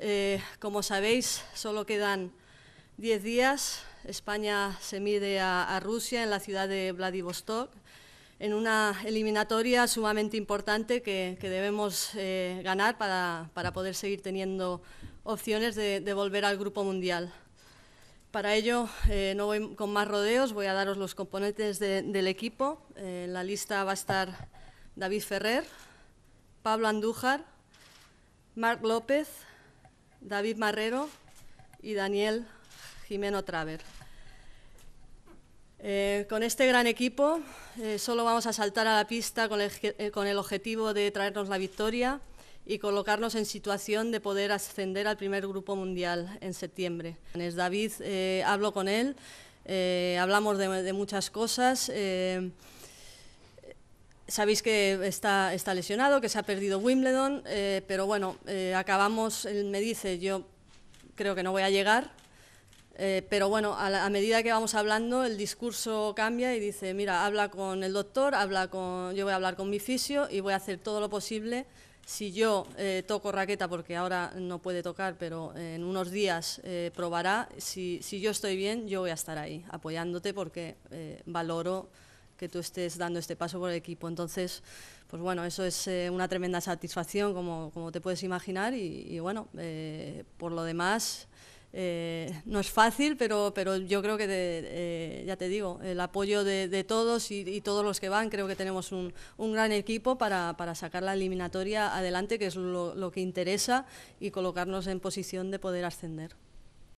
Eh, como sabéis, solo quedan 10 días. España se mide a, Rusia en la ciudad de Vladivostok en una eliminatoria sumamente importante que, debemos eh, ganar para, para, poder seguir teniendo opciones de, volver al Grupo Mundial. Para ello, eh, no voy con más rodeos, voy a daros los componentes del equipo. en la lista va a estar David Ferrer, Pablo Andújar, Marc López, David Marrero y Daniel Jimeno Traver. Eh, con este gran equipo eh, solo vamos a saltar a la pista eh, con el, objetivo de traernos la victoria y colocarnos en situación de poder ascender al primer grupo mundial en septiembre. Es David, hablo con él, hablamos de muchas cosas. Sabéis que está, está lesionado, que se ha perdido Wimbledon, eh, pero bueno, eh, acabamos, él me dice, yo creo que no voy a llegar, eh, pero bueno, a, medida que vamos hablando, el discurso cambia y dice, mira, habla con el doctor, habla con, yo voy a hablar con mi fisio y voy a hacer todo lo posible. Si yo toco raqueta, porque ahora no puede tocar, pero en unos días probará, si, si, yo estoy bien, yo voy a estar ahí apoyándote porque valoro que tú estés dando este paso por el equipo. Entonces, pues bueno, eso es eh, una tremenda satisfacción, como, como te puedes imaginar, y, bueno, eh, por lo demás... Eh, no es fácil, pero, yo creo que, ya te digo, el apoyo de, todos y, todos los que van, creo que tenemos un, un gran equipo para, sacar la eliminatoria adelante, que es lo que interesa, y colocarnos en posición de poder ascender.